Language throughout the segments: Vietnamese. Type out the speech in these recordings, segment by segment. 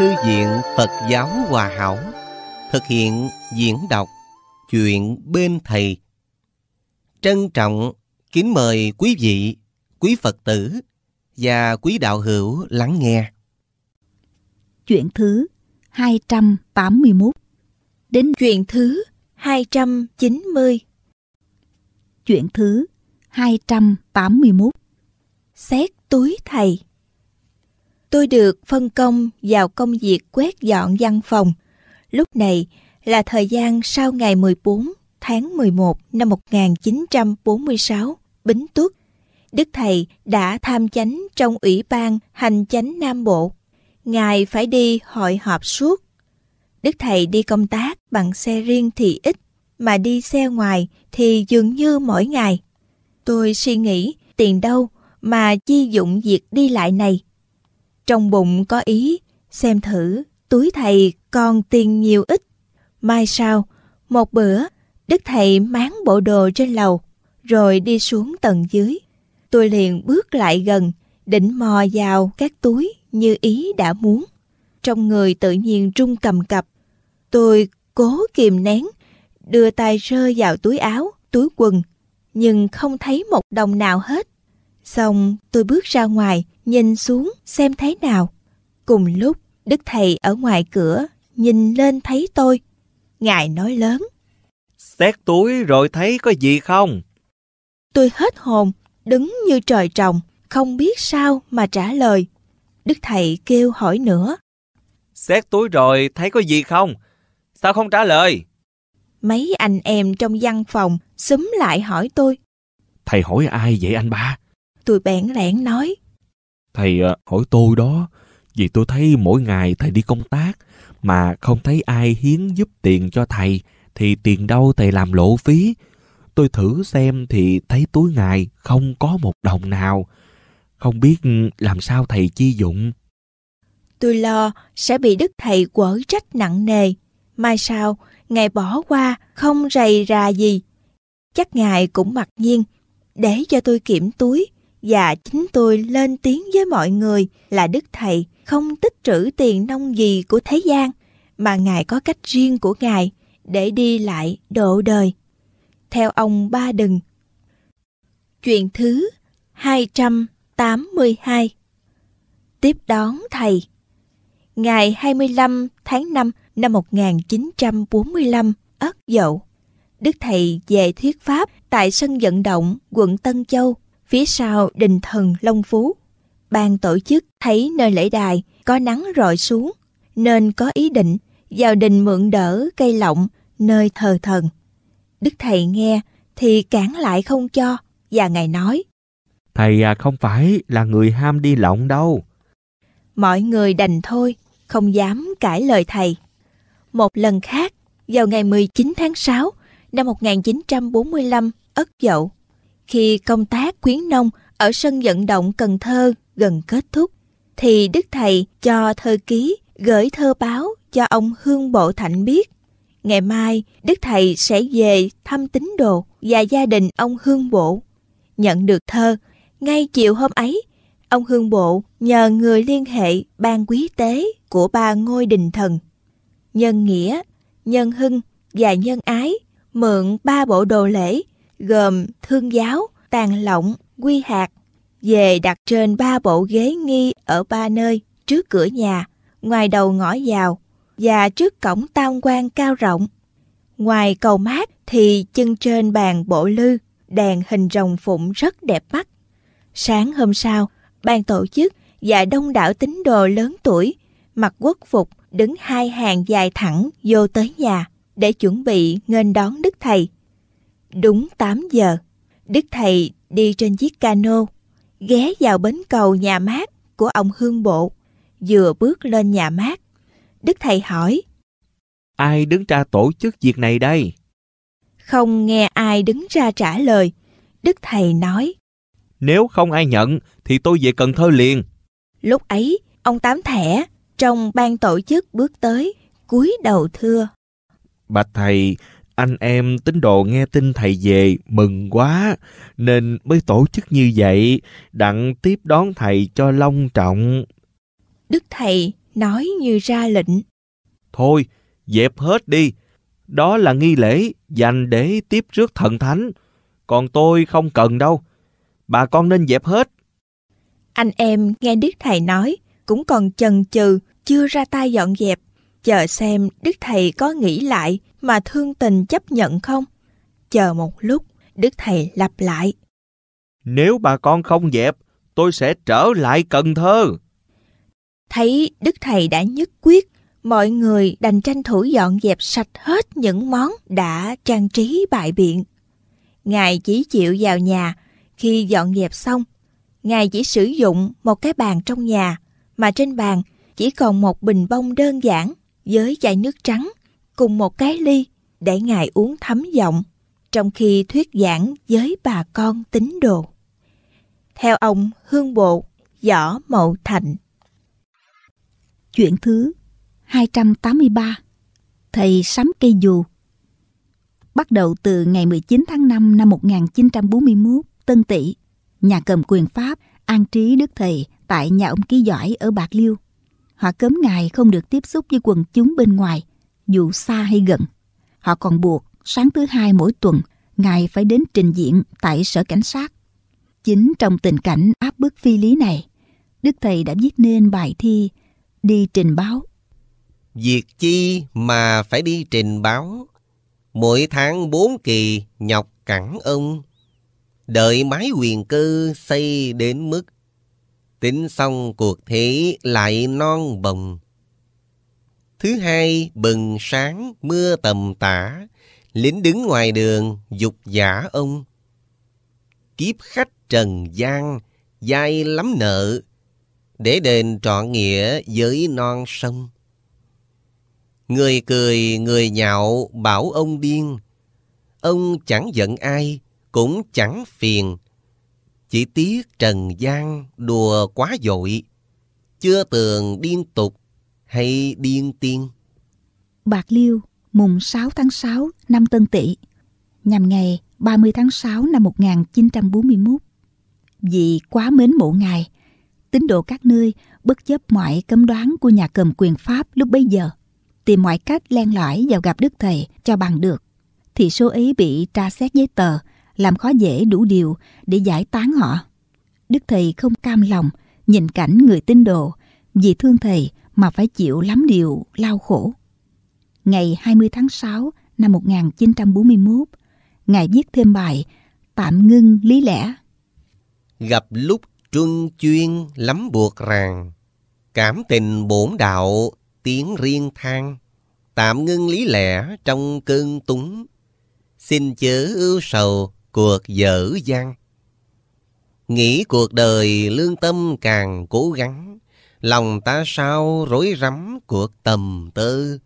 Thư viện Phật giáo Hòa Hảo thực hiện diễn đọc chuyện bên thầy. Trân trọng kính mời quý vị, quý Phật tử và quý đạo hữu lắng nghe. Chuyện thứ 281 đến chuyện thứ 290. Chuyện thứ 281 Xét túi thầy tôi được phân công vào công việc quét dọn văn phòng. Lúc này là thời gian sau ngày 14 tháng 11 năm 1946, Bính Tuất. Đức Thầy đã tham chánh trong Ủy ban Hành chánh Nam Bộ. Ngài phải đi hội họp suốt. Đức Thầy đi công tác bằng xe riêng thì ít, mà đi xe ngoài thì dường như mỗi ngày. Tôi suy nghĩ tiền đâu mà chi dụng việc đi lại này trong bụng có ý, xem thử, túi thầy còn tiền nhiều ít. Mai sau, một bữa, đức thầy máng bộ đồ trên lầu, rồi đi xuống tầng dưới. Tôi liền bước lại gần, định mò vào các túi như ý đã muốn. Trong người tự nhiên rung cầm cập. Tôi cố kìm nén, đưa tay rơi vào túi áo, túi quần, nhưng không thấy một đồng nào hết. Xong tôi bước ra ngoài, nhìn xuống xem thế nào. Cùng lúc, Đức Thầy ở ngoài cửa, nhìn lên thấy tôi. Ngài nói lớn. Xét túi rồi thấy có gì không? Tôi hết hồn, đứng như trời trồng, không biết sao mà trả lời. Đức Thầy kêu hỏi nữa. Xét túi rồi thấy có gì không? Sao không trả lời? Mấy anh em trong văn phòng xúm lại hỏi tôi. Thầy hỏi ai vậy anh ba? Tôi bẽn lẽn nói. Thầy ờ, hỏi tôi đó, vì tôi thấy mỗi ngày thầy đi công tác mà không thấy ai hiến giúp tiền cho thầy thì tiền đâu thầy làm lộ phí. Tôi thử xem thì thấy túi ngài không có một đồng nào. Không biết ừ, làm sao thầy chi dụng. Tôi lo sẽ bị đức thầy quở trách nặng nề. Mai sau, ngài bỏ qua không rầy rà gì. Chắc ngài cũng mặc nhiên để cho tôi kiểm túi và chính tôi lên tiếng với mọi người là Đức Thầy không tích trữ tiền nông gì của thế gian, mà Ngài có cách riêng của Ngài để đi lại độ đời. Theo ông Ba Đừng Chuyện thứ 282 Tiếp đón Thầy Ngày 25 tháng 5 năm 1945, Ất Dậu, Đức Thầy về thuyết Pháp tại sân vận động quận Tân Châu, phía sau đình thần Long Phú. Ban tổ chức thấy nơi lễ đài có nắng rọi xuống, nên có ý định vào đình mượn đỡ cây lọng nơi thờ thần. Đức thầy nghe thì cản lại không cho và ngài nói Thầy à, không phải là người ham đi lọng đâu. Mọi người đành thôi, không dám cãi lời thầy. Một lần khác, vào ngày 19 tháng 6 năm 1945, Ất Dậu, khi công tác khuyến nông ở sân vận động Cần Thơ gần kết thúc, thì Đức Thầy cho thơ ký gửi thơ báo cho ông Hương Bộ Thạnh biết. Ngày mai, Đức Thầy sẽ về thăm tín đồ và gia đình ông Hương Bộ. Nhận được thơ, ngay chiều hôm ấy, ông Hương Bộ nhờ người liên hệ ban quý tế của ba ngôi đình thần. Nhân nghĩa, nhân hưng và nhân ái mượn ba bộ đồ lễ gồm thương giáo, tàn lộng, quy hạt, về đặt trên ba bộ ghế nghi ở ba nơi trước cửa nhà, ngoài đầu ngõ vào và trước cổng tam quan cao rộng. Ngoài cầu mát thì chân trên bàn bộ lư, đèn hình rồng phụng rất đẹp mắt. Sáng hôm sau, ban tổ chức và đông đảo tín đồ lớn tuổi mặc quốc phục đứng hai hàng dài thẳng vô tới nhà để chuẩn bị nghênh đón Đức Thầy. Đúng 8 giờ, Đức Thầy đi trên chiếc cano, ghé vào bến cầu nhà mát của ông Hương Bộ. Vừa bước lên nhà mát, Đức Thầy hỏi Ai đứng ra tổ chức việc này đây? Không nghe ai đứng ra trả lời, Đức Thầy nói Nếu không ai nhận thì tôi về Cần Thơ liền. Lúc ấy, ông Tám Thẻ trong ban tổ chức bước tới, cúi đầu thưa. Bạch Thầy, anh em tín đồ nghe tin thầy về mừng quá nên mới tổ chức như vậy, đặng tiếp đón thầy cho long trọng. Đức thầy nói như ra lệnh. Thôi, dẹp hết đi. Đó là nghi lễ dành để tiếp trước thần thánh. Còn tôi không cần đâu. Bà con nên dẹp hết. Anh em nghe Đức Thầy nói, cũng còn chần chừ, chưa ra tay dọn dẹp chờ xem Đức Thầy có nghĩ lại mà thương tình chấp nhận không? Chờ một lúc, Đức Thầy lặp lại. Nếu bà con không dẹp, tôi sẽ trở lại Cần Thơ. Thấy Đức Thầy đã nhất quyết, mọi người đành tranh thủ dọn dẹp sạch hết những món đã trang trí bại biện. Ngài chỉ chịu vào nhà khi dọn dẹp xong. Ngài chỉ sử dụng một cái bàn trong nhà, mà trên bàn chỉ còn một bình bông đơn giản với chai nước trắng cùng một cái ly để ngài uống thấm giọng trong khi thuyết giảng với bà con tín đồ. Theo ông Hương Bộ, Võ Mậu Thành. Chuyện thứ 283 Thầy sắm cây dù Bắt đầu từ ngày 19 tháng 5 năm 1941, Tân Tỵ, nhà cầm quyền Pháp, an trí đức thầy tại nhà ông ký giỏi ở Bạc Liêu, Họ cấm ngài không được tiếp xúc với quần chúng bên ngoài, dù xa hay gần. Họ còn buộc sáng thứ hai mỗi tuần, ngài phải đến trình diện tại sở cảnh sát. Chính trong tình cảnh áp bức phi lý này, Đức Thầy đã viết nên bài thi Đi trình báo. Việc chi mà phải đi trình báo? Mỗi tháng bốn kỳ nhọc cẳng ông. Đợi mái quyền cư xây đến mức Tính xong cuộc thế lại non bồng. Thứ hai, bừng sáng, mưa tầm tả. Lính đứng ngoài đường, dục giả ông. Kiếp khách trần gian, dai lắm nợ. Để đền trọn nghĩa với non sông. Người cười, người nhạo, bảo ông điên. Ông chẳng giận ai, cũng chẳng phiền. Chỉ tiếc trần gian đùa quá dội, chưa tường điên tục hay điên tiên. Bạc Liêu, mùng 6 tháng 6 năm Tân Tỵ, nhằm ngày 30 tháng 6 năm 1941. Vì quá mến mộ ngài, tín đồ các nơi bất chấp mọi cấm đoán của nhà cầm quyền Pháp lúc bấy giờ, tìm mọi cách len lỏi vào gặp Đức Thầy cho bằng được. Thì số ấy bị tra xét giấy tờ làm khó dễ đủ điều để giải tán họ. Đức thầy không cam lòng nhìn cảnh người tin đồ vì thương thầy mà phải chịu lắm điều lao khổ. Ngày 20 tháng 6 năm 1941, Ngài viết thêm bài Tạm ngưng lý lẽ. Gặp lúc trung chuyên lắm buộc ràng, cảm tình bổn đạo tiếng riêng than, tạm ngưng lý lẽ trong cơn túng. Xin chớ ưu sầu cuộc dở dang. Nghĩ cuộc đời lương tâm càng cố gắng, lòng ta sao rối rắm cuộc tầm tư.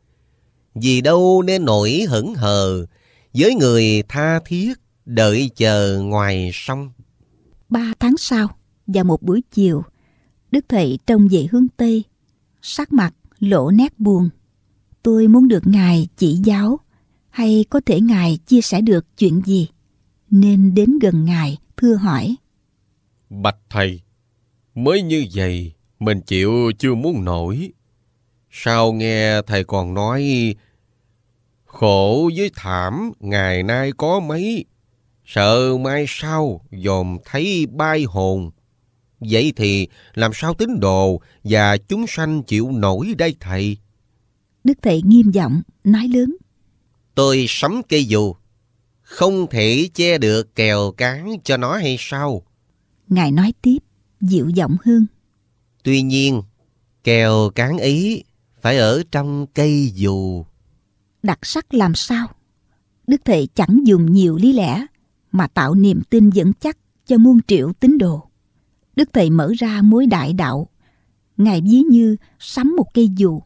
Vì đâu nên nổi hững hờ, với người tha thiết đợi chờ ngoài sông. Ba tháng sau, và một buổi chiều, Đức Thầy trông về hướng Tây, sắc mặt lộ nét buồn. Tôi muốn được Ngài chỉ giáo, hay có thể Ngài chia sẻ được chuyện gì? nên đến gần ngài thưa hỏi bạch thầy mới như vậy mình chịu chưa muốn nổi sao nghe thầy còn nói khổ với thảm ngày nay có mấy sợ mai sau dòm thấy bay hồn vậy thì làm sao tín đồ và chúng sanh chịu nổi đây thầy đức thầy nghiêm giọng nói lớn tôi sắm cây dù không thể che được kèo cán cho nó hay sao? Ngài nói tiếp, dịu giọng hương. Tuy nhiên, kèo cán ý phải ở trong cây dù. Đặc sắc làm sao? Đức thầy chẳng dùng nhiều lý lẽ mà tạo niềm tin vững chắc cho muôn triệu tín đồ. Đức Thầy mở ra mối đại đạo. Ngài ví như sắm một cây dù.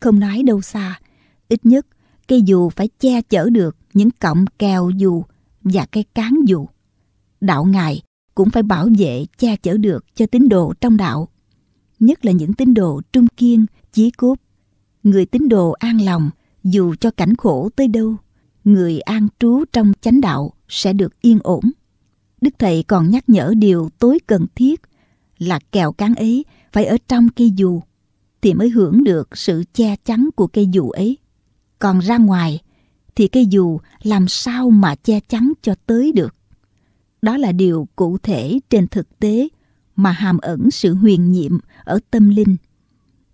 Không nói đâu xa, ít nhất cây dù phải che chở được những cọng kèo dù và cây cán dù. Đạo Ngài cũng phải bảo vệ che chở được cho tín đồ trong đạo, nhất là những tín đồ trung kiên, chí cốt. Người tín đồ an lòng dù cho cảnh khổ tới đâu, người an trú trong chánh đạo sẽ được yên ổn. Đức Thầy còn nhắc nhở điều tối cần thiết là kèo cán ấy phải ở trong cây dù thì mới hưởng được sự che chắn của cây dù ấy. Còn ra ngoài thì cây dù làm sao mà che chắn cho tới được. Đó là điều cụ thể trên thực tế mà hàm ẩn sự huyền nhiệm ở tâm linh.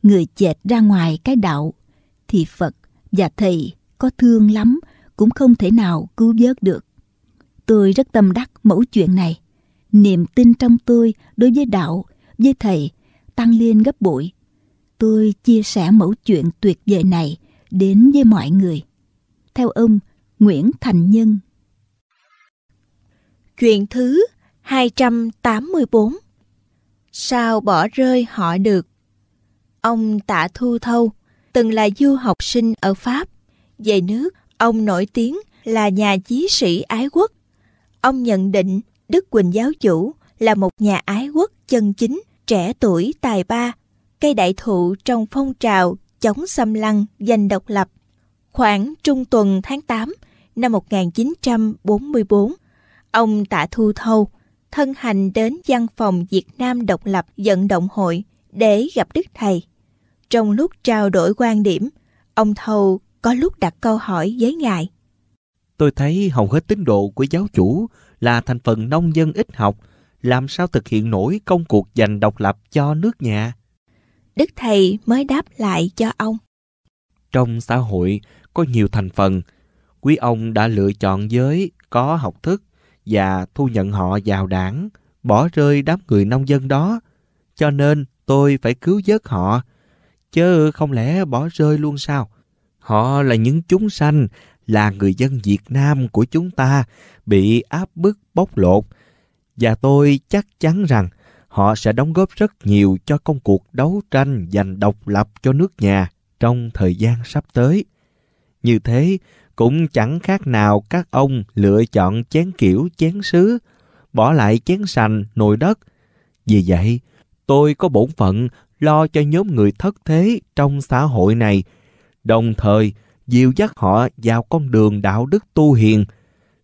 Người chệch ra ngoài cái đạo thì Phật và Thầy có thương lắm cũng không thể nào cứu vớt được. Tôi rất tâm đắc mẫu chuyện này. Niềm tin trong tôi đối với đạo, với Thầy tăng lên gấp bội. Tôi chia sẻ mẫu chuyện tuyệt vời này đến với mọi người theo ông Nguyễn Thành Nhân. Chuyện thứ 284 Sao bỏ rơi họ được? Ông Tạ Thu Thâu từng là du học sinh ở Pháp. Về nước, ông nổi tiếng là nhà chí sĩ ái quốc. Ông nhận định Đức Quỳnh Giáo Chủ là một nhà ái quốc chân chính, trẻ tuổi tài ba, cây đại thụ trong phong trào chống xâm lăng giành độc lập Khoảng trung tuần tháng 8 năm 1944, ông Tạ Thu Thâu thân hành đến văn phòng Việt Nam độc lập vận động hội để gặp Đức Thầy. Trong lúc trao đổi quan điểm, ông Thâu có lúc đặt câu hỏi với Ngài. Tôi thấy hầu hết tín độ của giáo chủ là thành phần nông dân ít học, làm sao thực hiện nổi công cuộc giành độc lập cho nước nhà? Đức Thầy mới đáp lại cho ông. Trong xã hội, có nhiều thành phần. Quý ông đã lựa chọn giới có học thức và thu nhận họ vào đảng, bỏ rơi đám người nông dân đó. Cho nên tôi phải cứu vớt họ, chứ không lẽ bỏ rơi luôn sao? Họ là những chúng sanh, là người dân Việt Nam của chúng ta bị áp bức bóc lột. Và tôi chắc chắn rằng họ sẽ đóng góp rất nhiều cho công cuộc đấu tranh giành độc lập cho nước nhà trong thời gian sắp tới. Như thế, cũng chẳng khác nào các ông lựa chọn chén kiểu chén sứ, bỏ lại chén sành, nồi đất. Vì vậy, tôi có bổn phận lo cho nhóm người thất thế trong xã hội này, đồng thời dìu dắt họ vào con đường đạo đức tu hiền.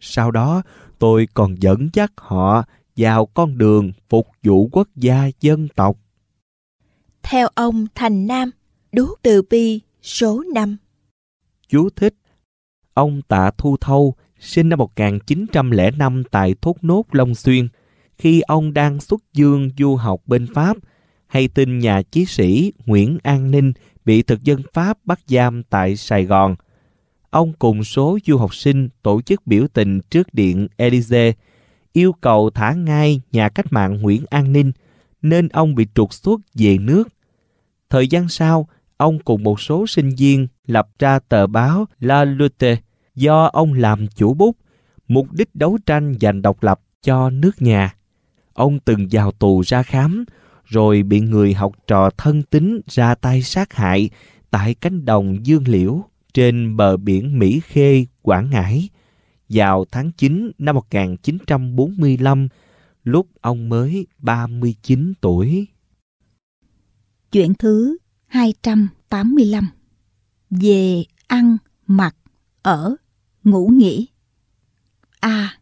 Sau đó, tôi còn dẫn dắt họ vào con đường phục vụ quốc gia dân tộc. Theo ông Thành Nam, Đú Từ Bi số năm Chú thích Ông Tạ Thu Thâu sinh năm 1905 tại Thốt Nốt, Long Xuyên. Khi ông đang xuất dương du học bên Pháp, hay tin nhà chí sĩ Nguyễn An Ninh bị thực dân Pháp bắt giam tại Sài Gòn. Ông cùng số du học sinh tổ chức biểu tình trước điện Elysee, yêu cầu thả ngay nhà cách mạng Nguyễn An Ninh, nên ông bị trục xuất về nước. Thời gian sau, ông cùng một số sinh viên lập ra tờ báo La Lutte do ông làm chủ bút, mục đích đấu tranh giành độc lập cho nước nhà. Ông từng vào tù ra khám, rồi bị người học trò thân tín ra tay sát hại tại cánh đồng Dương Liễu trên bờ biển Mỹ Khê, Quảng Ngãi vào tháng 9 năm 1945 lúc ông mới 39 tuổi. Chuyện thứ 285 Về ăn, mặc, ở, ngủ nghỉ A. À,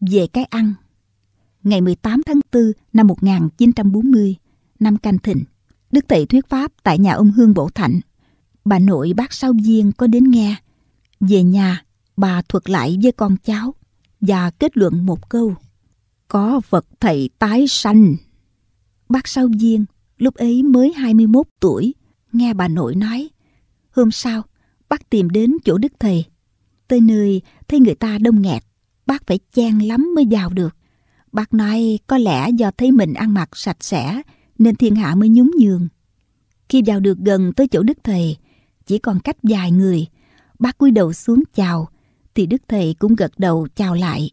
về cái ăn Ngày 18 tháng 4 năm 1940, năm Canh Thịnh, Đức Tị thuyết pháp tại nhà ông Hương Bổ Thạnh. Bà nội bác sau Diên có đến nghe. Về nhà, bà thuật lại với con cháu và kết luận một câu. Có vật thầy tái sanh. Bác sau Diên lúc ấy mới 21 tuổi, nghe bà nội nói. Hôm sau, bác tìm đến chỗ Đức Thầy. Tới nơi thấy người ta đông nghẹt, bác phải chen lắm mới vào được. Bác nói có lẽ do thấy mình ăn mặc sạch sẽ nên thiên hạ mới nhún nhường. Khi vào được gần tới chỗ Đức Thầy, chỉ còn cách vài người, bác cúi đầu xuống chào, thì Đức Thầy cũng gật đầu chào lại.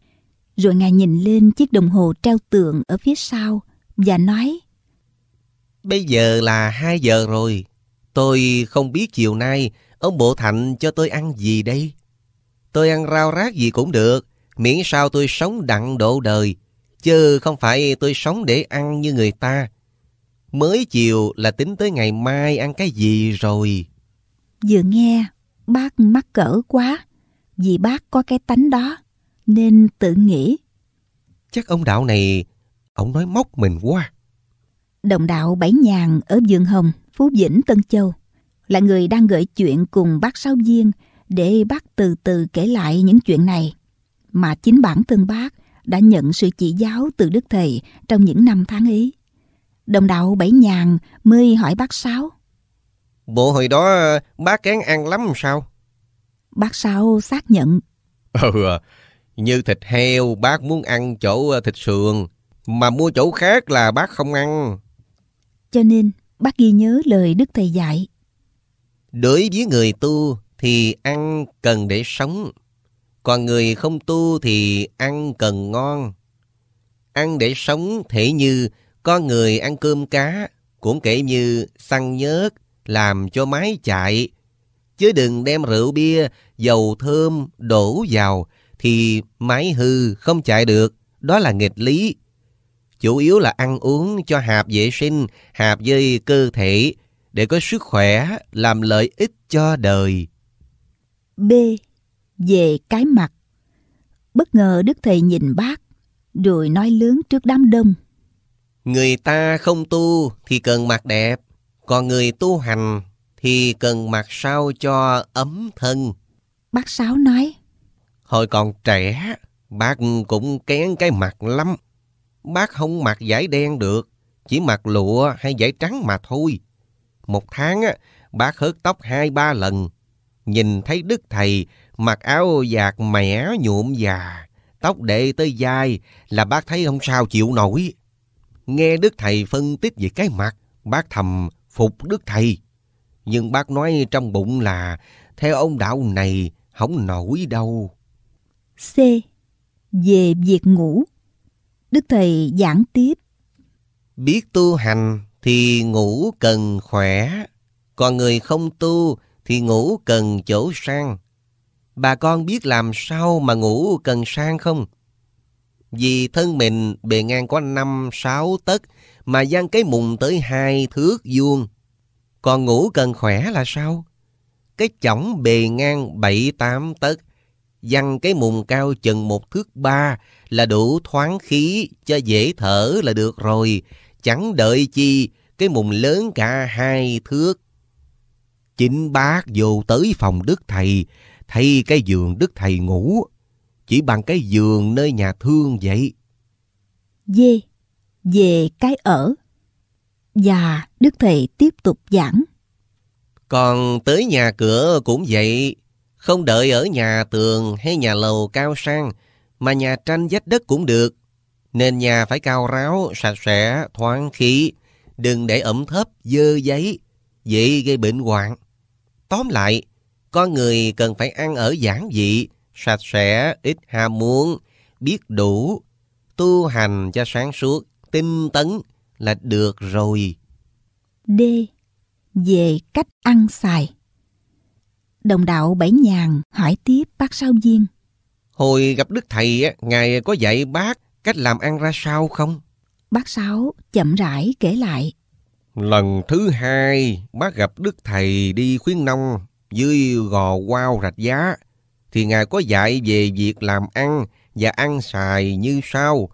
Rồi ngài nhìn lên chiếc đồng hồ treo tượng ở phía sau và nói Bây giờ là hai giờ rồi, Tôi không biết chiều nay ông Bộ Thạnh cho tôi ăn gì đây. Tôi ăn rau rác gì cũng được, miễn sao tôi sống đặng độ đời, chứ không phải tôi sống để ăn như người ta. Mới chiều là tính tới ngày mai ăn cái gì rồi. Vừa nghe, bác mắc cỡ quá, vì bác có cái tánh đó, nên tự nghĩ. Chắc ông đạo này, ông nói móc mình quá. Đồng đạo bảy nhàn ở Dương Hồng Phú Vĩnh Tân Châu là người đang gợi chuyện cùng bác Sáu Viên để bác từ từ kể lại những chuyện này mà chính bản thân bác đã nhận sự chỉ giáo từ Đức Thầy trong những năm tháng ấy. Đồng đạo Bảy Nhàn mới hỏi bác Sáu. Bộ hồi đó ờ, bác kén ăn lắm sao? Bác Sáu xác nhận. Ừ, như thịt heo bác muốn ăn chỗ thịt sườn, mà mua chỗ khác là bác không ăn. Cho nên Bác ghi nhớ lời Đức Thầy dạy. Đối với người tu thì ăn cần để sống. Còn người không tu thì ăn cần ngon. Ăn để sống thể như có người ăn cơm cá, cũng kể như săn nhớt, làm cho máy chạy. Chứ đừng đem rượu bia, dầu thơm đổ vào thì máy hư không chạy được. Đó là nghịch lý chủ yếu là ăn uống cho hạp vệ sinh, hạp với cơ thể để có sức khỏe làm lợi ích cho đời. B. Về cái mặt Bất ngờ Đức Thầy nhìn bác, rồi nói lớn trước đám đông. Người ta không tu thì cần mặt đẹp, còn người tu hành thì cần mặt sao cho ấm thân. Bác Sáu nói. Hồi còn trẻ, bác cũng kén cái mặt lắm. Bác không mặc giải đen được, chỉ mặc lụa hay giải trắng mà thôi. Một tháng á, bác hớt tóc hai ba lần. Nhìn thấy đức thầy mặc áo giạc mẻ nhuộm già, tóc để tới dai là bác thấy không sao chịu nổi. Nghe đức thầy phân tích về cái mặt, bác thầm phục đức thầy. Nhưng bác nói trong bụng là theo ông đạo này không nổi đâu. C. Về việc ngủ Đức Thầy giảng tiếp. Biết tu hành thì ngủ cần khỏe, còn người không tu thì ngủ cần chỗ sang. Bà con biết làm sao mà ngủ cần sang không? Vì thân mình bề ngang có năm sáu tấc mà gian cái mùng tới hai thước vuông. Còn ngủ cần khỏe là sao? Cái chỏng bề ngang bảy tám tấc, dăng cái mùng cao chừng một thước ba là đủ thoáng khí cho dễ thở là được rồi, chẳng đợi chi cái mùng lớn cả hai thước. Chính bác vô tới phòng đức thầy, thay cái giường đức thầy ngủ, chỉ bằng cái giường nơi nhà thương vậy. Dê, về cái ở. Và đức thầy tiếp tục giảng. Còn tới nhà cửa cũng vậy, không đợi ở nhà tường hay nhà lầu cao sang, mà nhà tranh vách đất cũng được. nên nhà phải cao ráo, sạch sẽ, thoáng khí, đừng để ẩm thấp, dơ giấy, dễ gây bệnh hoạn. Tóm lại, con người cần phải ăn ở giản dị, sạch sẽ, ít ham muốn, biết đủ, tu hành cho sáng suốt, tinh tấn là được rồi. D. Về cách ăn xài Đồng đạo Bảy Nhàn hỏi tiếp bác Sao Viên. Hồi gặp Đức Thầy, Ngài có dạy bác cách làm ăn ra sao không? Bác Sáu chậm rãi kể lại. Lần thứ hai, bác gặp Đức Thầy đi khuyến nông dưới gò quao rạch giá. Thì Ngài có dạy về việc làm ăn và ăn xài như sau.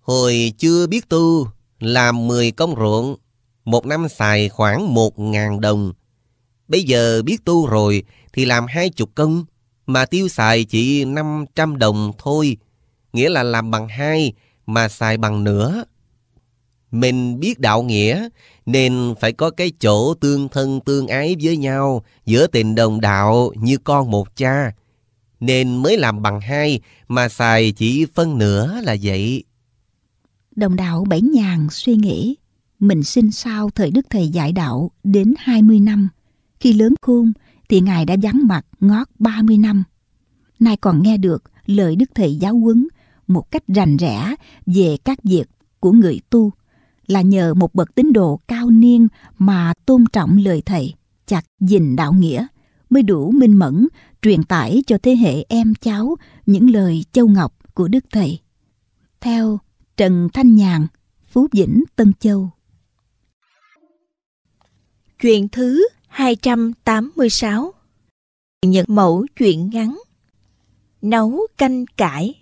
Hồi chưa biết tu, làm 10 công ruộng, một năm xài khoảng 1.000 đồng. Bây giờ biết tu rồi thì làm hai chục cân, mà tiêu xài chỉ 500 đồng thôi, nghĩa là làm bằng hai mà xài bằng nửa. Mình biết đạo nghĩa nên phải có cái chỗ tương thân tương ái với nhau giữa tình đồng đạo như con một cha. Nên mới làm bằng hai mà xài chỉ phân nửa là vậy. Đồng đạo bảy nhàn suy nghĩ, mình sinh sau thời Đức Thầy dạy đạo đến 20 năm. Khi lớn khôn, thì Ngài đã vắng mặt ngót 30 năm. Nay còn nghe được lời Đức Thầy giáo quấn một cách rành rẽ về các việc của người tu là nhờ một bậc tín đồ cao niên mà tôn trọng lời Thầy, chặt gìn đạo nghĩa mới đủ minh mẫn truyền tải cho thế hệ em cháu những lời châu ngọc của Đức Thầy. Theo Trần Thanh Nhàn, Phú Vĩnh, Tân Châu. Chuyện thứ 286 Nhận mẫu chuyện ngắn Nấu canh cải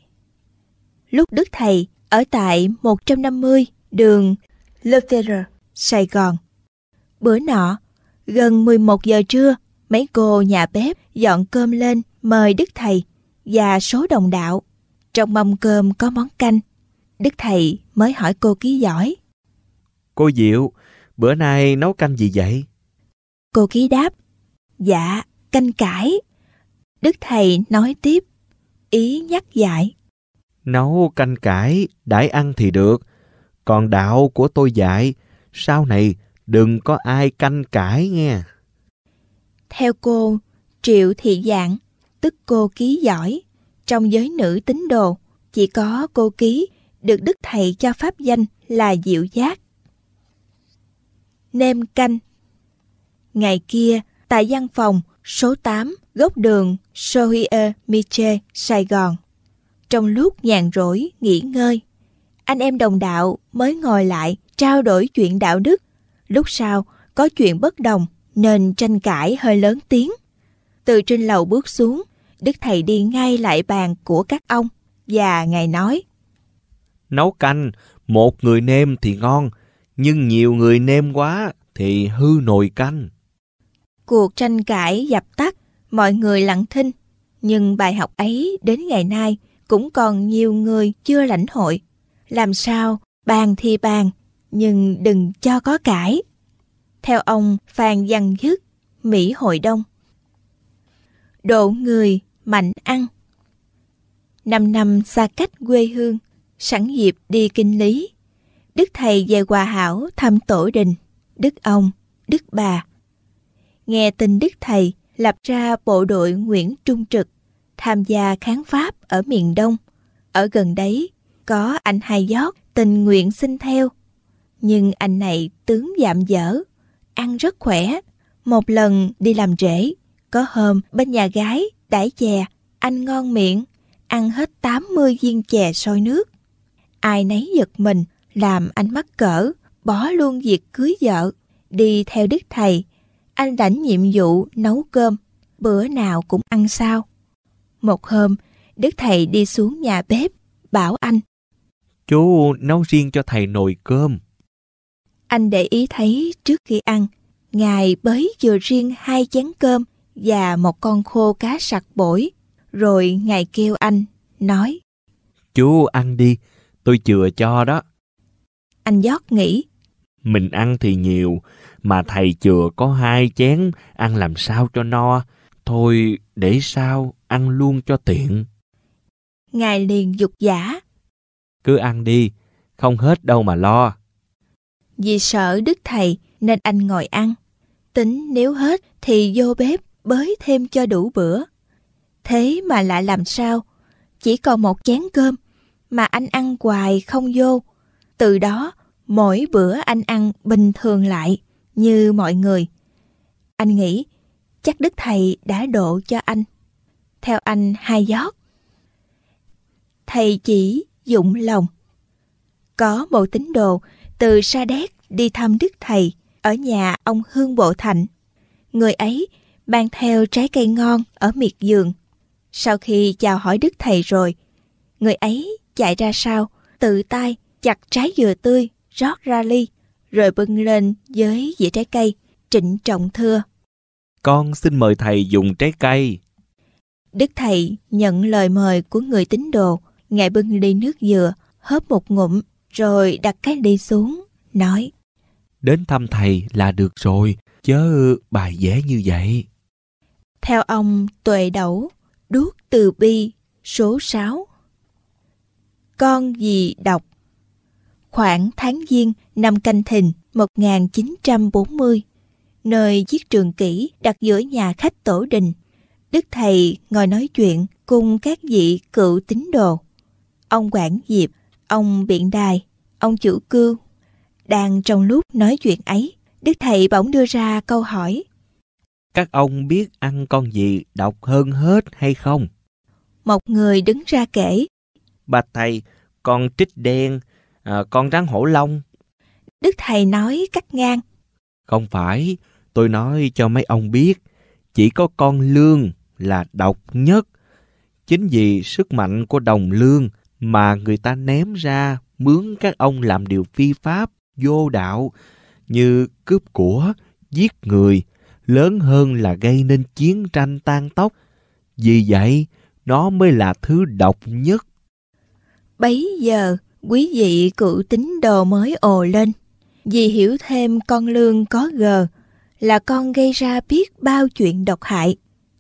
Lúc Đức Thầy ở tại 150 đường Lefterer, Sài Gòn. Bữa nọ, gần 11 giờ trưa, mấy cô nhà bếp dọn cơm lên mời Đức Thầy và số đồng đạo. Trong mâm cơm có món canh. Đức Thầy mới hỏi cô ký giỏi. Cô Diệu, bữa nay nấu canh gì vậy? Cô ký đáp, dạ, canh cải. Đức thầy nói tiếp, ý nhắc dạy. Nấu canh cải, đãi ăn thì được. Còn đạo của tôi dạy, sau này đừng có ai canh cải nghe. Theo cô, Triệu Thị Dạng, tức cô ký giỏi, trong giới nữ tín đồ, chỉ có cô ký được đức thầy cho pháp danh là diệu giác. Nêm canh Ngày kia, tại văn phòng số 8, góc đường Sohie Miche, Sài Gòn. Trong lúc nhàn rỗi, nghỉ ngơi, anh em đồng đạo mới ngồi lại trao đổi chuyện đạo đức. Lúc sau, có chuyện bất đồng nên tranh cãi hơi lớn tiếng. Từ trên lầu bước xuống, Đức Thầy đi ngay lại bàn của các ông và Ngài nói Nấu canh, một người nêm thì ngon, nhưng nhiều người nêm quá thì hư nồi canh. Cuộc tranh cãi dập tắt, mọi người lặng thinh. Nhưng bài học ấy đến ngày nay cũng còn nhiều người chưa lãnh hội. Làm sao bàn thì bàn, nhưng đừng cho có cãi. Theo ông Phan Văn Dứt, Mỹ Hội Đông. Độ người mạnh ăn Năm năm xa cách quê hương, sẵn dịp đi kinh lý. Đức thầy về Hòa Hảo thăm tổ đình, đức ông, đức bà nghe tin Đức Thầy lập ra bộ đội Nguyễn Trung Trực tham gia kháng Pháp ở miền Đông. Ở gần đấy có anh Hai Giót tình nguyện xin theo. Nhưng anh này tướng dạm dở, ăn rất khỏe. Một lần đi làm rễ, có hôm bên nhà gái đãi chè, anh ngon miệng, ăn hết 80 viên chè sôi nước. Ai nấy giật mình, làm anh mắc cỡ, bỏ luôn việc cưới vợ, đi theo đức thầy anh lãnh nhiệm vụ nấu cơm, bữa nào cũng ăn sao. Một hôm, Đức Thầy đi xuống nhà bếp, bảo anh. Chú nấu riêng cho thầy nồi cơm. Anh để ý thấy trước khi ăn, Ngài bới vừa riêng hai chén cơm và một con khô cá sặc bổi. Rồi Ngài kêu anh, nói. Chú ăn đi, tôi chừa cho đó. Anh giót nghĩ. Mình ăn thì nhiều, mà thầy chừa có hai chén, ăn làm sao cho no. Thôi để sao, ăn luôn cho tiện. Ngài liền dục giả. Cứ ăn đi, không hết đâu mà lo. Vì sợ đức thầy nên anh ngồi ăn. Tính nếu hết thì vô bếp bới thêm cho đủ bữa. Thế mà lại làm sao? Chỉ còn một chén cơm mà anh ăn hoài không vô. Từ đó, mỗi bữa anh ăn bình thường lại như mọi người. Anh nghĩ chắc Đức Thầy đã độ cho anh. Theo anh hai giót. Thầy chỉ dụng lòng. Có một tín đồ từ Sa Đéc đi thăm Đức Thầy ở nhà ông Hương Bộ Thạnh. Người ấy mang theo trái cây ngon ở miệt giường. Sau khi chào hỏi Đức Thầy rồi, người ấy chạy ra sau, tự tay chặt trái dừa tươi rót ra ly rồi bưng lên với dĩa trái cây, trịnh trọng thưa. Con xin mời thầy dùng trái cây. Đức thầy nhận lời mời của người tín đồ, ngài bưng ly nước dừa, hớp một ngụm, rồi đặt cái ly xuống, nói. Đến thăm thầy là được rồi, chớ bài vẽ như vậy. Theo ông Tuệ Đẩu, đuốc từ bi số 6. Con gì đọc khoảng tháng Giêng năm Canh Thìn 1940, nơi chiếc trường kỷ đặt giữa nhà khách tổ đình. Đức Thầy ngồi nói chuyện cùng các vị cựu tín đồ. Ông Quảng Diệp, ông Biện Đài, ông Chữ Cư. Đang trong lúc nói chuyện ấy, Đức Thầy bỗng đưa ra câu hỏi. Các ông biết ăn con gì độc hơn hết hay không? Một người đứng ra kể. Bà Thầy, con trích đen, À, con rắn hổ long. Đức thầy nói cắt ngang. Không phải, tôi nói cho mấy ông biết, chỉ có con lương là độc nhất. Chính vì sức mạnh của đồng lương mà người ta ném ra mướn các ông làm điều phi pháp, vô đạo như cướp của, giết người, lớn hơn là gây nên chiến tranh tan tóc. Vì vậy, nó mới là thứ độc nhất. Bấy giờ, quý vị cử tín đồ mới ồ lên. Vì hiểu thêm con lương có gờ là con gây ra biết bao chuyện độc hại.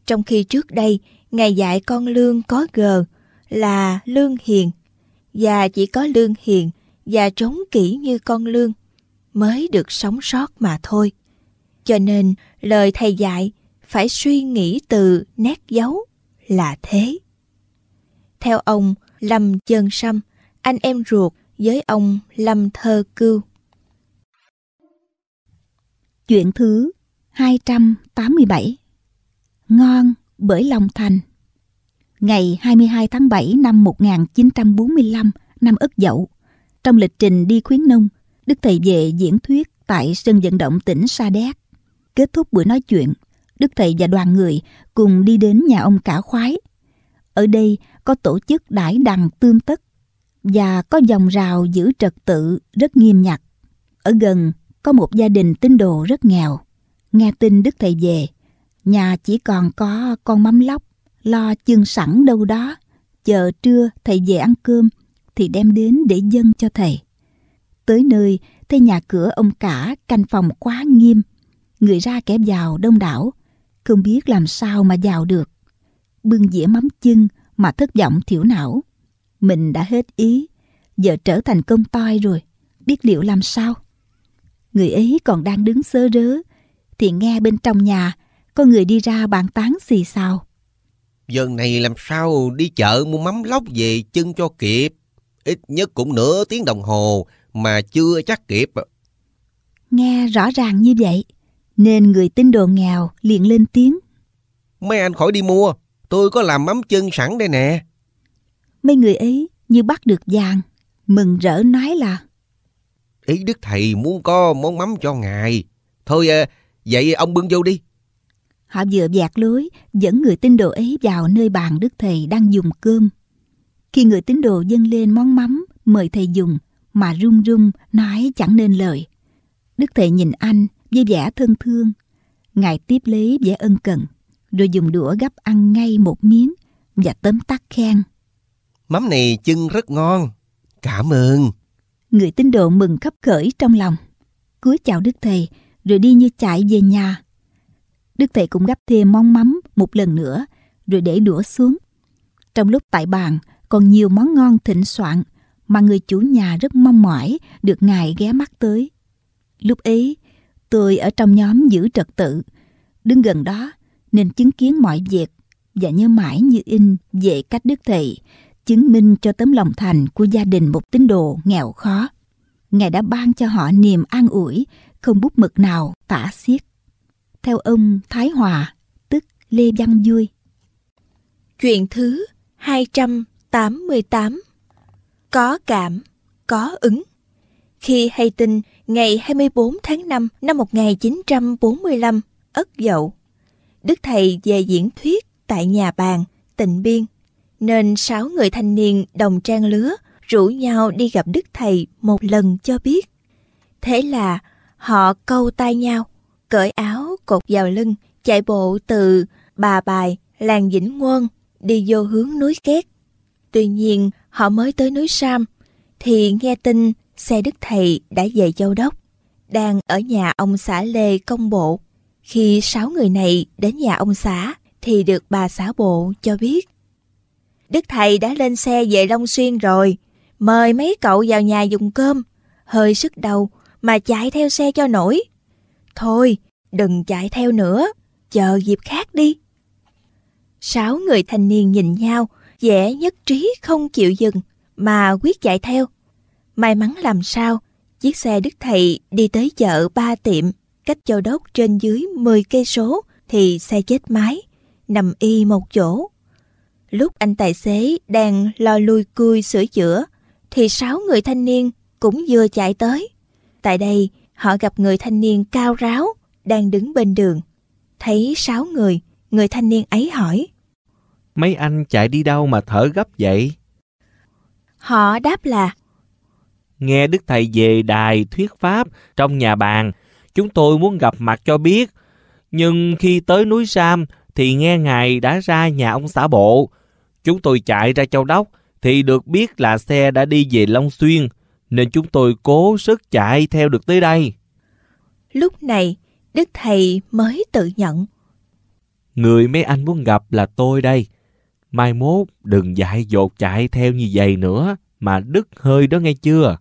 Trong khi trước đây, Ngài dạy con lương có gờ là lương hiền. Và chỉ có lương hiền và trốn kỹ như con lương mới được sống sót mà thôi. Cho nên, lời thầy dạy phải suy nghĩ từ nét dấu là thế. Theo ông Lâm Chân Sâm, anh em ruột với ông Lâm Thơ Cưu. Chuyện thứ 287 Ngon bởi lòng thành Ngày 22 tháng 7 năm 1945, năm Ất Dậu, trong lịch trình đi khuyến nông, Đức Thầy về diễn thuyết tại sân vận động tỉnh Sa Đéc. Kết thúc buổi nói chuyện, Đức Thầy và đoàn người cùng đi đến nhà ông Cả Khoái. Ở đây có tổ chức đãi đằng tương tất và có dòng rào giữ trật tự rất nghiêm nhặt. Ở gần có một gia đình tín đồ rất nghèo. Nghe tin Đức Thầy về, nhà chỉ còn có con mắm lóc, lo chưng sẵn đâu đó. Chờ trưa Thầy về ăn cơm thì đem đến để dâng cho Thầy. Tới nơi, thấy nhà cửa ông cả canh phòng quá nghiêm. Người ra kẻ vào đông đảo, không biết làm sao mà vào được. Bưng dĩa mắm chưng mà thất vọng thiểu não mình đã hết ý, giờ trở thành công toi rồi, biết liệu làm sao? Người ấy còn đang đứng sơ rớ, thì nghe bên trong nhà có người đi ra bàn tán xì xào. Giờ này làm sao đi chợ mua mắm lóc về chân cho kịp, ít nhất cũng nửa tiếng đồng hồ mà chưa chắc kịp. Nghe rõ ràng như vậy, nên người tín đồ nghèo liền lên tiếng. Mấy anh khỏi đi mua, tôi có làm mắm chân sẵn đây nè. Mấy người ấy như bắt được vàng, mừng rỡ nói là Ý Đức Thầy muốn có món mắm cho ngài. Thôi à, vậy ông bưng vô đi. Họ vừa dạt lối, dẫn người tín đồ ấy vào nơi bàn Đức Thầy đang dùng cơm. Khi người tín đồ dâng lên món mắm, mời Thầy dùng, mà run run nói chẳng nên lời. Đức Thầy nhìn anh với vẻ thân thương. Ngài tiếp lấy vẻ ân cần, rồi dùng đũa gắp ăn ngay một miếng và tấm tắc khen mắm này chân rất ngon. Cảm ơn. Người tín đồ mừng khắp khởi trong lòng. Cúi chào Đức Thầy, rồi đi như chạy về nhà. Đức Thầy cũng gắp thêm món mắm một lần nữa, rồi để đũa xuống. Trong lúc tại bàn, còn nhiều món ngon thịnh soạn mà người chủ nhà rất mong mỏi được ngài ghé mắt tới. Lúc ấy, tôi ở trong nhóm giữ trật tự, đứng gần đó nên chứng kiến mọi việc và nhớ mãi như in về cách đức thầy chứng minh cho tấm lòng thành của gia đình một tín đồ nghèo khó. Ngài đã ban cho họ niềm an ủi, không bút mực nào tả xiết. Theo ông Thái Hòa, tức Lê Văn Vui. Chuyện thứ 288 Có cảm, có ứng Khi hay tin ngày 24 tháng 5 năm 1945, Ất Dậu, Đức Thầy về diễn thuyết tại nhà bàn, tịnh biên nên sáu người thanh niên đồng trang lứa rủ nhau đi gặp Đức Thầy một lần cho biết. Thế là họ câu tay nhau, cởi áo cột vào lưng, chạy bộ từ Bà Bài, làng Vĩnh Ngôn đi vô hướng núi Két. Tuy nhiên, họ mới tới núi Sam thì nghe tin xe Đức Thầy đã về Châu Đốc, đang ở nhà ông xã Lê công bộ. Khi sáu người này đến nhà ông xã thì được bà xã bộ cho biết Đức thầy đã lên xe về Long Xuyên rồi, mời mấy cậu vào nhà dùng cơm, hơi sức đầu mà chạy theo xe cho nổi. Thôi, đừng chạy theo nữa, chờ dịp khác đi. Sáu người thanh niên nhìn nhau, vẻ nhất trí không chịu dừng mà quyết chạy theo. May mắn làm sao, chiếc xe Đức Thầy đi tới chợ ba tiệm, cách châu đốc trên dưới 10 cây số thì xe chết máy, nằm y một chỗ. Lúc anh tài xế đang lo lui cui sửa chữa, thì sáu người thanh niên cũng vừa chạy tới. Tại đây, họ gặp người thanh niên cao ráo đang đứng bên đường. Thấy sáu người, người thanh niên ấy hỏi. Mấy anh chạy đi đâu mà thở gấp vậy? Họ đáp là Nghe Đức Thầy về đài thuyết pháp trong nhà bàn, chúng tôi muốn gặp mặt cho biết. Nhưng khi tới núi Sam thì nghe Ngài đã ra nhà ông xã bộ, Chúng tôi chạy ra Châu Đốc thì được biết là xe đã đi về Long Xuyên nên chúng tôi cố sức chạy theo được tới đây. Lúc này, Đức Thầy mới tự nhận. Người mấy anh muốn gặp là tôi đây. Mai mốt đừng dại dột chạy theo như vậy nữa mà đứt hơi đó nghe chưa?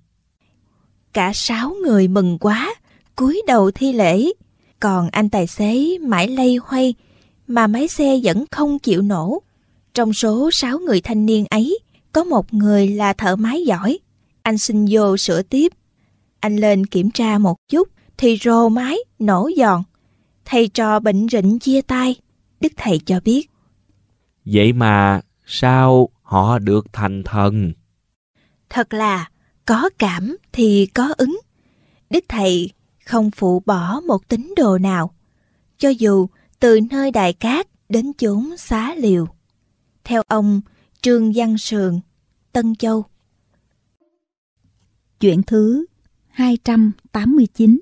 Cả sáu người mừng quá, cúi đầu thi lễ. Còn anh tài xế mãi lây hoay mà máy xe vẫn không chịu nổ. Trong số 6 người thanh niên ấy, có một người là thợ máy giỏi. Anh xin vô sửa tiếp. Anh lên kiểm tra một chút thì rô mái, nổ giòn. Thầy trò bệnh rịnh chia tay. Đức thầy cho biết. Vậy mà sao họ được thành thần? Thật là có cảm thì có ứng. Đức thầy không phụ bỏ một tín đồ nào, cho dù từ nơi đài cát đến chốn xá liều theo ông Trương Văn Sườn, Tân Châu. Chuyện thứ 289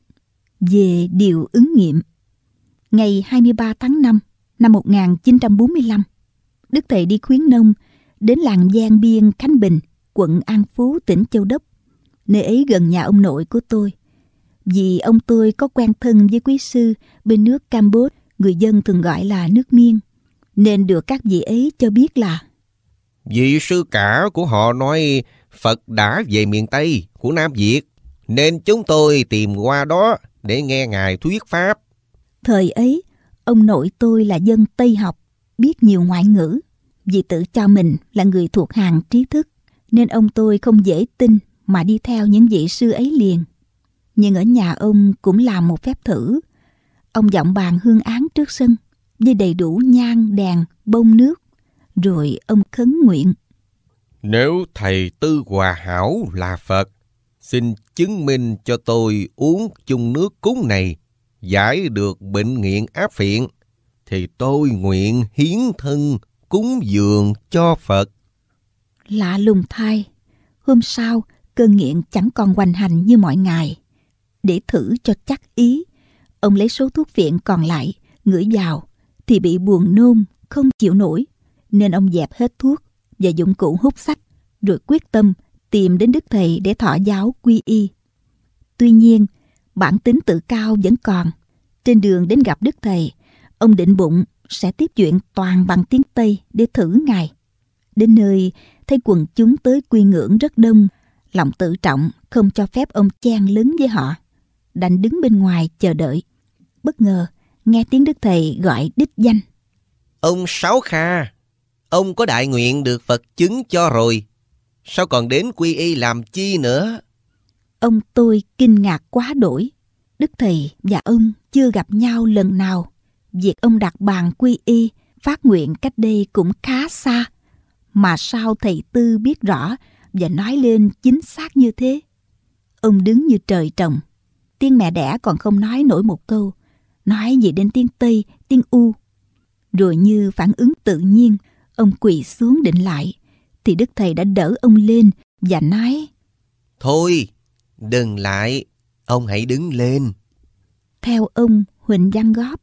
về điều ứng nghiệm. Ngày 23 tháng 5 năm 1945, Đức thầy đi khuyến nông đến làng Giang Biên Khánh Bình, quận An Phú, tỉnh Châu Đốc. Nơi ấy gần nhà ông nội của tôi. Vì ông tôi có quen thân với quý sư bên nước Campuchia, người dân thường gọi là nước Miên nên được các vị ấy cho biết là Vị sư cả của họ nói Phật đã về miền Tây của Nam Việt, nên chúng tôi tìm qua đó để nghe Ngài thuyết pháp. Thời ấy, ông nội tôi là dân Tây học, biết nhiều ngoại ngữ. Vì tự cho mình là người thuộc hàng trí thức, nên ông tôi không dễ tin mà đi theo những vị sư ấy liền. Nhưng ở nhà ông cũng làm một phép thử. Ông dọn bàn hương án trước sân với đầy đủ nhang, đèn, bông nước. Rồi ông khấn nguyện. Nếu thầy Tư Hòa Hảo là Phật, xin chứng minh cho tôi uống chung nước cúng này giải được bệnh nghiện áp phiện, thì tôi nguyện hiến thân cúng dường cho Phật. Lạ lùng thay, hôm sau cơn nghiện chẳng còn hoành hành như mọi ngày. Để thử cho chắc ý, ông lấy số thuốc viện còn lại, ngửi vào thì bị buồn nôn, không chịu nổi, nên ông dẹp hết thuốc và dụng cụ hút sách, rồi quyết tâm tìm đến đức thầy để thọ giáo quy y. Tuy nhiên, bản tính tự cao vẫn còn. Trên đường đến gặp đức thầy, ông định bụng sẽ tiếp chuyện toàn bằng tiếng Tây để thử ngài. Đến nơi, thấy quần chúng tới quy ngưỡng rất đông, lòng tự trọng không cho phép ông chen lấn với họ. Đành đứng bên ngoài chờ đợi. Bất ngờ, nghe tiếng Đức Thầy gọi đích danh. Ông Sáu Kha, ông có đại nguyện được Phật chứng cho rồi. Sao còn đến quy y làm chi nữa? Ông tôi kinh ngạc quá đổi. Đức Thầy và ông chưa gặp nhau lần nào. Việc ông đặt bàn quy y, phát nguyện cách đây cũng khá xa. Mà sao thầy Tư biết rõ và nói lên chính xác như thế? Ông đứng như trời trồng. Tiếng mẹ đẻ còn không nói nổi một câu nói gì đến tiếng Tây, tiếng U. Rồi như phản ứng tự nhiên, ông quỳ xuống định lại, thì Đức Thầy đã đỡ ông lên và nói Thôi, đừng lại, ông hãy đứng lên. Theo ông Huỳnh Văn Góp.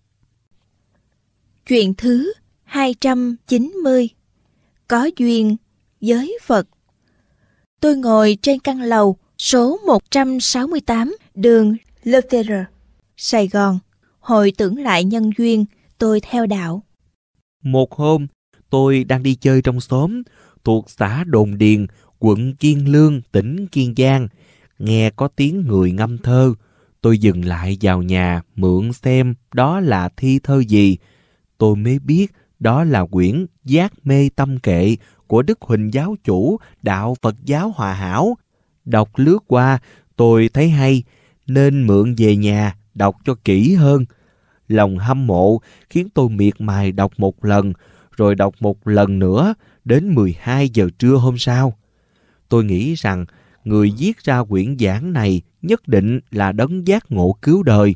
Chuyện thứ 290 Có duyên với Phật Tôi ngồi trên căn lầu số 168 đường Lefterer, Sài Gòn Hồi tưởng lại nhân duyên, tôi theo đạo. Một hôm, tôi đang đi chơi trong xóm, thuộc xã Đồn Điền, quận Kiên Lương, tỉnh Kiên Giang. Nghe có tiếng người ngâm thơ, tôi dừng lại vào nhà mượn xem đó là thi thơ gì. Tôi mới biết đó là quyển Giác Mê Tâm Kệ của Đức Huỳnh Giáo Chủ Đạo Phật Giáo Hòa Hảo. Đọc lướt qua, tôi thấy hay, nên mượn về nhà đọc cho kỹ hơn lòng hâm mộ khiến tôi miệt mài đọc một lần, rồi đọc một lần nữa đến 12 giờ trưa hôm sau. Tôi nghĩ rằng người viết ra quyển giảng này nhất định là đấng giác ngộ cứu đời,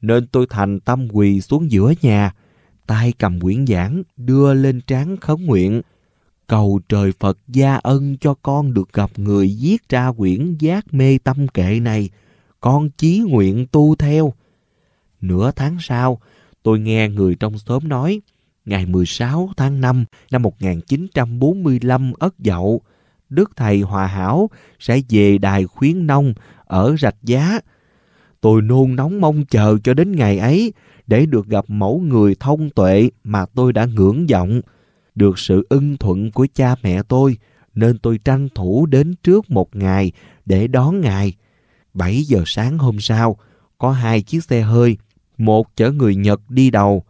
nên tôi thành tâm quỳ xuống giữa nhà, tay cầm quyển giảng đưa lên trán khấn nguyện cầu trời Phật gia ân cho con được gặp người viết ra quyển giác mê tâm kệ này. Con chí nguyện tu theo, Nửa tháng sau, tôi nghe người trong xóm nói, ngày 16 tháng 5 năm 1945 Ất Dậu, Đức Thầy Hòa Hảo sẽ về Đài Khuyến Nông ở Rạch Giá. Tôi nôn nóng mong chờ cho đến ngày ấy để được gặp mẫu người thông tuệ mà tôi đã ngưỡng vọng. Được sự ưng thuận của cha mẹ tôi, nên tôi tranh thủ đến trước một ngày để đón ngài. 7 giờ sáng hôm sau, có hai chiếc xe hơi một chở người Nhật đi đầu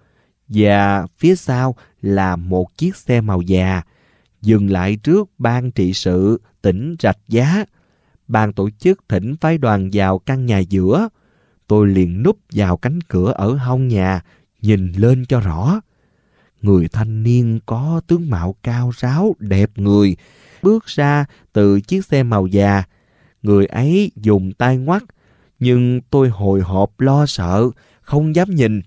và phía sau là một chiếc xe màu già dừng lại trước ban trị sự tỉnh Rạch Giá. Ban tổ chức thỉnh phái đoàn vào căn nhà giữa. Tôi liền núp vào cánh cửa ở hông nhà, nhìn lên cho rõ. Người thanh niên có tướng mạo cao ráo, đẹp người, bước ra từ chiếc xe màu già. Người ấy dùng tay ngoắt, nhưng tôi hồi hộp lo sợ, không dám nhìn,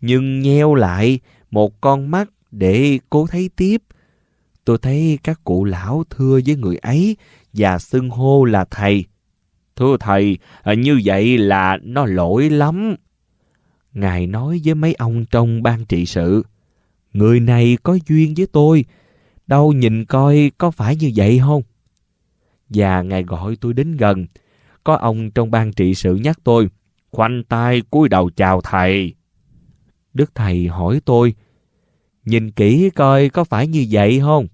nhưng nheo lại một con mắt để cố thấy tiếp. Tôi thấy các cụ lão thưa với người ấy và xưng hô là thầy. Thưa thầy, à, như vậy là nó lỗi lắm. Ngài nói với mấy ông trong ban trị sự, người này có duyên với tôi, đâu nhìn coi có phải như vậy không? Và Ngài gọi tôi đến gần, có ông trong ban trị sự nhắc tôi, khoanh tay cúi đầu chào thầy. Đức thầy hỏi tôi, nhìn kỹ coi có phải như vậy không?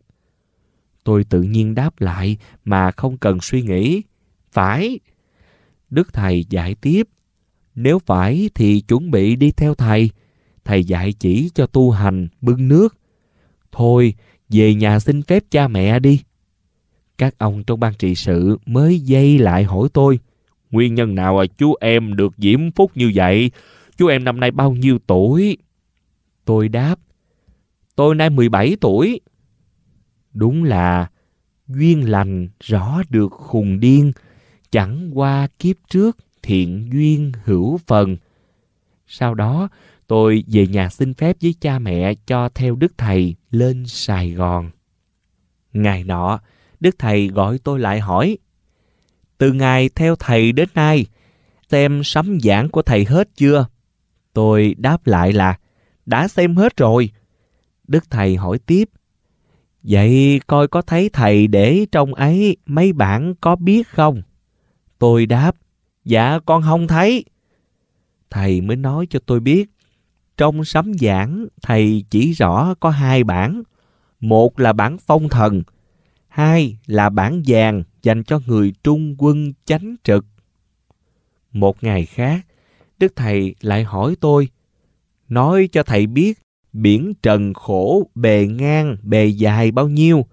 Tôi tự nhiên đáp lại mà không cần suy nghĩ. Phải. Đức thầy giải tiếp, nếu phải thì chuẩn bị đi theo thầy. Thầy dạy chỉ cho tu hành, bưng nước. Thôi, về nhà xin phép cha mẹ đi. Các ông trong ban trị sự mới dây lại hỏi tôi, Nguyên nhân nào à chú em được diễm phúc như vậy? Chú em năm nay bao nhiêu tuổi? Tôi đáp, tôi nay 17 tuổi. Đúng là duyên lành rõ được khùng điên, chẳng qua kiếp trước thiện duyên hữu phần. Sau đó, tôi về nhà xin phép với cha mẹ cho theo Đức Thầy lên Sài Gòn. Ngày nọ, Đức Thầy gọi tôi lại hỏi, từ ngày theo thầy đến nay, xem sấm giảng của thầy hết chưa? Tôi đáp lại là, đã xem hết rồi. Đức thầy hỏi tiếp, Vậy coi có thấy thầy để trong ấy mấy bản có biết không? Tôi đáp, dạ con không thấy. Thầy mới nói cho tôi biết, trong sấm giảng thầy chỉ rõ có hai bản. Một là bản phong thần, hai là bản vàng dành cho người trung quân chánh trực. Một ngày khác, Đức Thầy lại hỏi tôi, nói cho Thầy biết biển trần khổ bề ngang, bề dài bao nhiêu,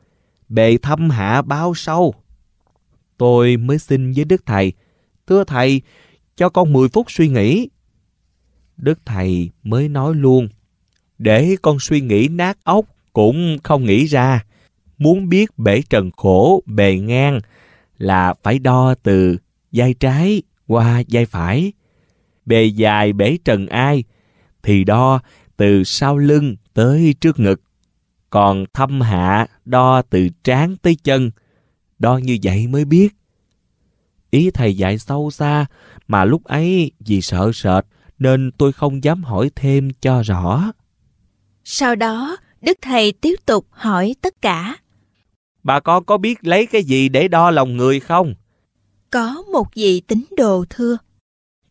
bề thâm hạ bao sâu. Tôi mới xin với Đức Thầy, thưa Thầy, cho con 10 phút suy nghĩ. Đức Thầy mới nói luôn, để con suy nghĩ nát óc cũng không nghĩ ra. Muốn biết bể trần khổ, bề ngang, là phải đo từ vai trái qua vai phải. Bề dài bể trần ai thì đo từ sau lưng tới trước ngực. Còn thâm hạ đo từ trán tới chân. Đo như vậy mới biết. Ý thầy dạy sâu xa mà lúc ấy vì sợ sệt nên tôi không dám hỏi thêm cho rõ. Sau đó, Đức Thầy tiếp tục hỏi tất cả. Bà con có biết lấy cái gì để đo lòng người không? Có một vị tín đồ thưa.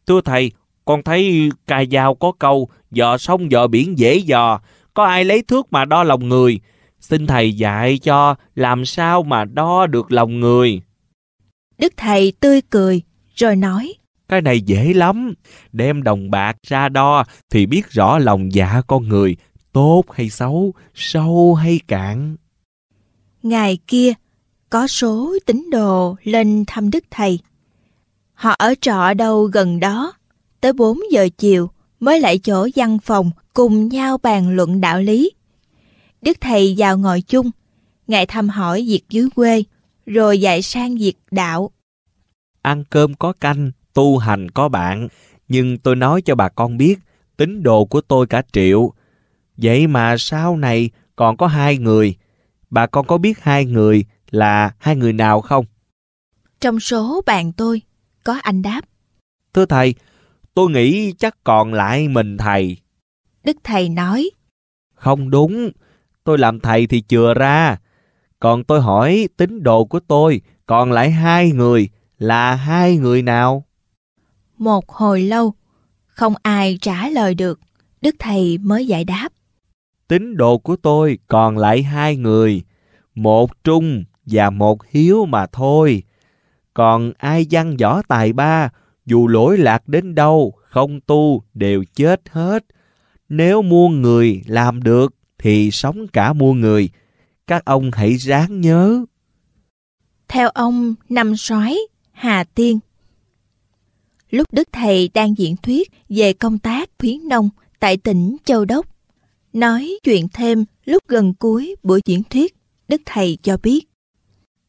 Thưa thầy, con thấy cài dao có câu dò sông dò biển dễ dò, có ai lấy thước mà đo lòng người. Xin thầy dạy cho làm sao mà đo được lòng người. Đức thầy tươi cười, rồi nói. Cái này dễ lắm, đem đồng bạc ra đo thì biết rõ lòng dạ con người, tốt hay xấu, sâu hay cạn. Ngày kia, có số tín đồ lên thăm Đức Thầy. Họ ở trọ đâu gần đó, tới bốn giờ chiều mới lại chỗ văn phòng cùng nhau bàn luận đạo lý. Đức Thầy vào ngồi chung, Ngài thăm hỏi việc dưới quê, rồi dạy sang việc đạo. Ăn cơm có canh, tu hành có bạn, nhưng tôi nói cho bà con biết, tín đồ của tôi cả triệu. Vậy mà sau này còn có hai người, bà con có biết hai người là hai người nào không? Trong số bạn tôi, có anh đáp. Thưa thầy, tôi nghĩ chắc còn lại mình thầy. Đức thầy nói. Không đúng, tôi làm thầy thì chừa ra. Còn tôi hỏi tín đồ của tôi còn lại hai người là hai người nào? Một hồi lâu, không ai trả lời được, Đức Thầy mới giải đáp tín đồ của tôi còn lại hai người, một trung và một hiếu mà thôi. Còn ai văn võ tài ba, dù lỗi lạc đến đâu, không tu đều chết hết. Nếu mua người làm được thì sống cả mua người. Các ông hãy ráng nhớ. Theo ông Năm Soái, Hà Tiên Lúc Đức Thầy đang diễn thuyết về công tác khuyến nông tại tỉnh Châu Đốc, Nói chuyện thêm lúc gần cuối buổi diễn thuyết, Đức Thầy cho biết.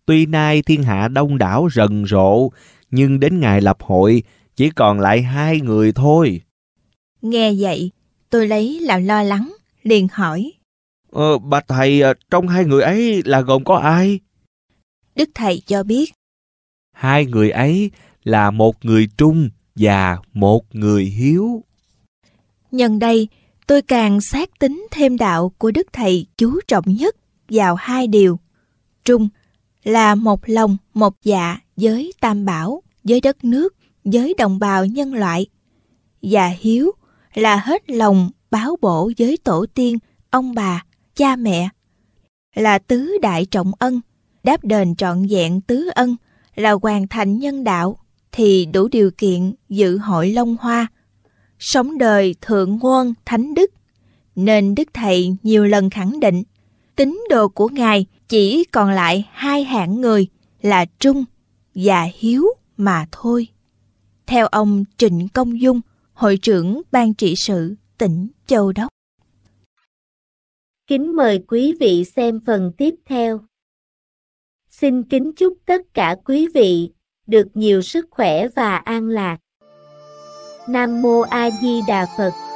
Tuy nay thiên hạ đông đảo rần rộ, nhưng đến ngày lập hội chỉ còn lại hai người thôi. Nghe vậy, tôi lấy làm lo lắng, liền hỏi. Ờ, bà thầy, ờ, trong hai người ấy là gồm có ai? Đức thầy cho biết. Hai người ấy là một người trung và một người hiếu. Nhân đây, tôi càng xác tính thêm đạo của Đức Thầy chú trọng nhất vào hai điều. Trung là một lòng, một dạ với Tam Bảo, với đất nước, với đồng bào nhân loại. Và hiếu là hết lòng báo bổ với tổ tiên, ông bà, cha mẹ. Là tứ đại trọng ân, đáp đền trọn vẹn tứ ân, là hoàn thành nhân đạo thì đủ điều kiện dự hội Long Hoa – sống đời thượng nguồn thánh đức. Nên Đức Thầy nhiều lần khẳng định, tín đồ của Ngài chỉ còn lại hai hạng người là trung và hiếu mà thôi. Theo ông Trịnh Công Dung, Hội trưởng Ban trị sự tỉnh Châu Đốc. Kính mời quý vị xem phần tiếp theo. Xin kính chúc tất cả quý vị được nhiều sức khỏe và an lạc. Nam Mô A Di Đà Phật